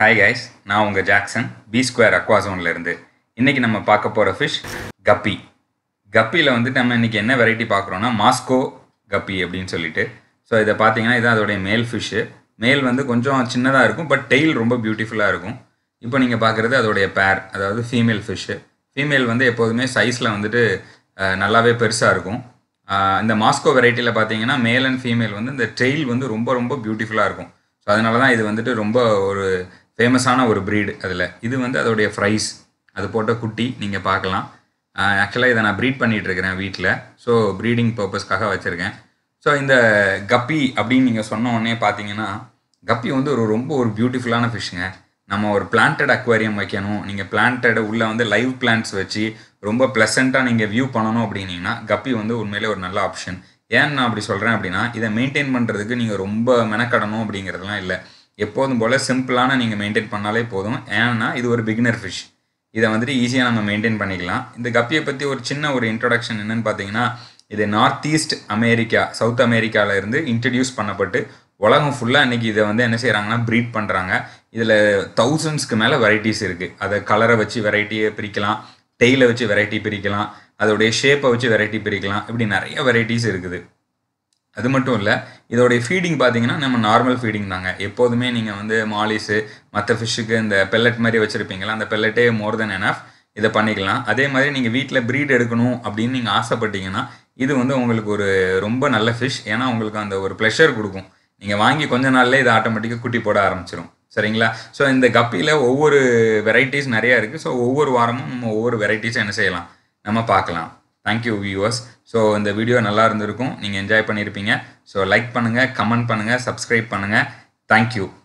hi guys நான் உங்கள் Jackson B square இருந்து இன்றைக்கி நம்ம பார்க்க போகிற ஃபிஷ் கப்பி கப்பியில் வந்துட்டு நம்ம இன்றைக்கி என்ன வெரைட்டி பார்க்குறோன்னா மாஸ்கோ கப்பி அப்படின்னு சொல்லிட்டு ஸோ இதை பார்த்தீங்கன்னா இதான் அதோடைய மேல் ஃபிஷ்ஷு மேல் வந்து கொஞ்சம் சின்னதாக இருக்கும் பட் டெய்ல் ரொம்ப பியூட்டிஃபுல்லாக இருக்கும் இப்போ நீங்கள் பார்க்குறது அதோடைய பேர் அதாவது ஃபீமேல் ஃபிஷ்ஷு ஃபீமேல் வந்து எப்போதுமே சைஸில் வந்துட்டு நல்லாவே பெருசாக இருக்கும் இந்த மாஸ்கோ வெரைட்டியில் பார்த்தீங்கன்னா மேல் அண்ட் ஃபீமேல் வந்து இந்த டெய்ல் வந்து ரொம்ப ரொம்ப பியூட்டிஃபுல்லாக இருக்கும் ஸோ அதனால தான் இது வந்துட்டு ரொம்ப ஒரு ஃபேமஸான ஒரு ப்ரீடு அதில் இது வந்து அதோடைய ஃப்ரைஸ் அது போட்ட குட்டி நீங்கள் பார்க்கலாம் ஆக்சுவலாக இதை நான் ப்ரீட் பண்ணிகிட்ருக்கிறேன் வீட்டில் ஸோ ப்ரீடிங் பர்பஸ்க்காக வச்சுருக்கேன் ஸோ இந்த கப்பி அப்படின்னு நீங்கள் சொன்ன உடனே பார்த்தீங்கன்னா கப்பி வந்து ஒரு ரொம்ப ஒரு பியூட்டிஃபுல்லான ஃபிஷ்ஷுங்க நம்ம ஒரு பிளான்டட் அக்வாரியம் வைக்கணும் நீங்கள் பிளான்டட் உள்ளே வந்து லைவ் பிளான்ட்ஸ் வச்சு ரொம்ப ப்ளசண்ட்டாக நீங்கள் வியூ பண்ணணும் அப்படின்னீங்கன்னா கப்பி வந்து உண்மையிலே ஒரு நல்ல ஆப்ஷன் ஏன் நான் அப்படி சொல்கிறேன் அப்படின்னா இதை மெயின்டைன் பண்ணுறதுக்கு நீங்கள் ரொம்ப மெனக்கடணும் அப்படிங்கிறதுலாம் இல்லை எப்போதும் போல் சிம்பிளான நீங்கள் மெயின்டைன் பண்ணாலே போதும் ஏன்னா இது ஒரு பிகினர் ஃபிஷ் இதை வந்துட்டு ஈஸியாக நம்ம மெயின்டைன் பண்ணிக்கலாம் இந்த கப்பியை பற்றி ஒரு சின்ன ஒரு இன்ட்ரடக்ஷன் என்னென்னு பார்த்தீங்கன்னா இது நார்த் ஈஸ்ட் அமெரிக்கா சவுத் அமெரிக்காவிலேருந்து இன்ட்ரடியூஸ் பண்ணப்பட்டு உலகம் ஃபுல்லாக இன்றைக்கி இதை வந்து என்ன செய்கிறாங்கன்னா ப்ரீட் பண்ணுறாங்க இதில் தௌசண்ட்ஸ்க்கு மேலே வெரைட்டிஸ் இருக்குது அதை கலரை வச்சு வெரைட்டியை பிரிக்கலாம் டெய்லை வச்சு வெரைட்டி பிரிக்கலாம் அதோடைய ஷேப்பை வச்சு வெரைட்டி பிரிக்கலாம் இப்படி நிறைய வெரைட்டிஸ் இருக்குது அது மட்டும் இல்லை இதோடைய ஃபீடிங் பார்த்தீங்கன்னா நம்ம நார்மல் ஃபீடிங் தாங்க எப்போதுமே நீங்கள் வந்து மாலிஸு மற்ற ஃபிஷ்ஷுக்கு இந்த பெல்லட் மாதிரி வச்சுருப்பீங்களா அந்த பெல்லட்டே மோர் தென் எனஃப் இதை பண்ணிக்கலாம் அதே மாதிரி நீங்கள் வீட்டில் ப்ரீட் எடுக்கணும் அப்படின்னு நீங்கள் ஆசைப்பட்டீங்கன்னா இது வந்து உங்களுக்கு ஒரு ரொம்ப நல்ல ஃபிஷ் ஏன்னா உங்களுக்கு அந்த ஒரு ப்ளெஷர் கொடுக்கும் நீங்கள் வாங்கி கொஞ்ச நாள்லேயே இதை ஆட்டோமேட்டிக்காக குட்டி போட ஆரம்பிச்சிடும் சரிங்களா ஸோ இந்த கப்பியில் ஒவ்வொரு வெரைட்டிஸ் நிறையா இருக்குது ஸோ ஒவ்வொரு வாரமும் நம்ம ஒவ்வொரு வெரைட்டிஸும் என்ன செய்யலாம் நம்ம பார்க்கலாம் தேங்க்யூ வியூவர்ஸ் ஸோ இந்த வீடியோ நல்லா இருந்திருக்கும் நீங்கள் என்ஜாய் பண்ணியிருப்பீங்க ஸோ லைக் பண்ணுங்கள் கமெண்ட் பண்ணுங்கள் சப்ஸ்கிரைப் பண்ணுங்கள் தேங்க்யூ